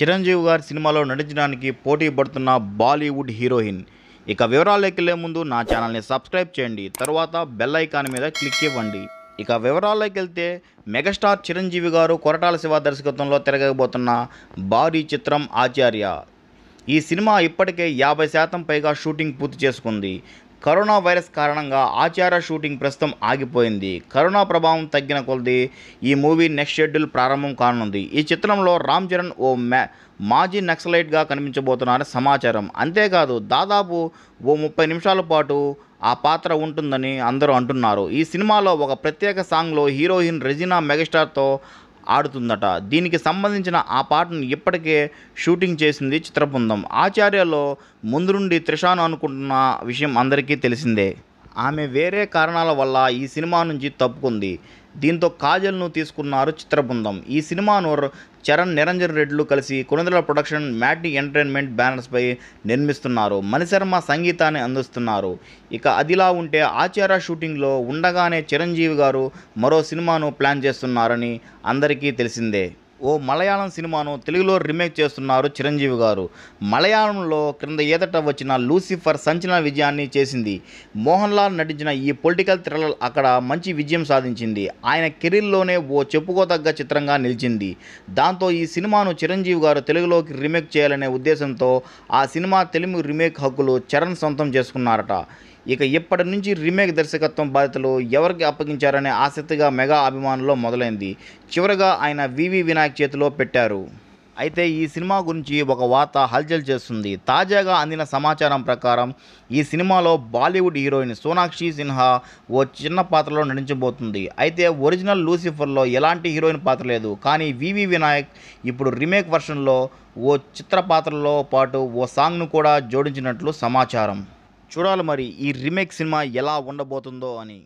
చిరంజీవి గారి సినిమాలో నటించడానికి పోటీ పడుతున్న బాలీవుడ్ హీరోయిన్ ఇక వివరాల్లోకి ముందు నా ఛానల్ని సబ్స్క్రైబ్ చేయండి తర్వాత బెల్ ఐకాన్ మీద క్లిక్ ఇవ్వండి ఇక వివరాల్లోకి వెళ్తే మెగాస్టార్ చిరంజీవి గారు కొరటాల శివ దర్శకత్వంలో తిరగబోతున్న భారీ చిత్రం ఆచార్య ఈ సినిమా ఇప్పటికే యాభై శాతం పైగా షూటింగ్ పూర్తి చేసుకుంది కరోనా వైరస్ కారణంగా ఆచార షూటింగ్ ప్రస్తుతం ఆగిపోయింది కరోనా ప్రభావం తగ్గిన కొలది ఈ మూవీ నెక్స్ట్ షెడ్యూల్ ప్రారంభం కానుంది ఈ చిత్రంలో రామ్ చరణ్ ఓ మ్యా మాజీ నక్సలైట్గా కనిపించబోతున్నారని సమాచారం అంతేకాదు దాదాపు ఓ ముప్పై నిమిషాల పాటు ఆ పాత్ర ఉంటుందని అందరూ అంటున్నారు ఈ సినిమాలో ఒక ప్రత్యేక సాంగ్లో హీరోయిన్ రెజినా మెగాస్టార్తో ఆడుతుందట దీనికి సంబంధించిన ఆ పాటను ఇప్పటికే షూటింగ్ చేసింది చిత్రబృందం ఆచార్యలో ముందురుండి త్రిషాను అనుకుంటున్న విషయం అందరికీ తెలిసిందే ఆమె వేరే కారణాల వల్ల ఈ సినిమా నుంచి తప్పుకుంది దీంతో కాజల్ను తీసుకున్నారు చిత్రబృందం ఈ సినిమాను చరణ్ నిరంజన్ రెడ్లు కలిసి కొనుదల ప్రొడక్షన్ మ్యాటి ఎంటర్టైన్మెంట్ బ్యానర్స్పై నిర్మిస్తున్నారు మణిశర్మ సంగీతాన్ని అందిస్తున్నారు ఇక అదిలా ఉంటే ఆచార షూటింగ్లో ఉండగానే చిరంజీవి గారు మరో సినిమాను ప్లాన్ చేస్తున్నారని అందరికీ తెలిసిందే ఓ మలయాళం సినిమాను తెలుగులో రీమేక్ చేస్తున్నారు చిరంజీవి గారు మలయాళంలో క్రింద ఏదట వచ్చిన లూసిఫర్ సంచలన విజయాన్ని చేసింది మోహన్ లాల్ నటించిన ఈ పొలిటికల్ థ్రిల్లర్ అక్కడ మంచి విజయం సాధించింది ఆయన కెరీర్లోనే ఓ చెప్పుకోదగ్గ చిత్రంగా నిలిచింది దాంతో ఈ సినిమాను చిరంజీవి గారు తెలుగులోకి రీమేక్ చేయాలనే ఉద్దేశంతో ఆ సినిమా తెలుగు రీమేక్ హక్కులు చరణ్ సొంతం చేసుకున్నారట ఇక ఇప్పటి నుంచి రీమేక్ దర్శకత్వం బాధ్యతలు ఎవరికి అప్పగించారనే ఆసక్తిగా మెగా అభిమానుల్లో మొదలైంది చివరగా ఆయన వివి వినాయక్ చేతిలో పెట్టారు అయితే ఈ సినిమా గురించి ఒక వార్త హల్చల్ చేస్తుంది తాజాగా అందిన సమాచారం ప్రకారం ఈ సినిమాలో బాలీవుడ్ హీరోయిన్ సోనాక్షి సిన్హా ఓ చిన్న పాత్రలో నటించబోతుంది అయితే ఒరిజినల్ లూసిఫర్లో ఎలాంటి హీరోయిన్ పాత్ర లేదు కానీ వివి వినాయక్ ఇప్పుడు రీమేక్ వర్షన్లో ఓ చిత్ర పాత్రలో పాటు ఓ సాంగ్ను కూడా జోడించినట్లు సమాచారం చూడాలి మరి ఈ రీమేక్ సినిమా ఎలా ఉండబోతుందో అని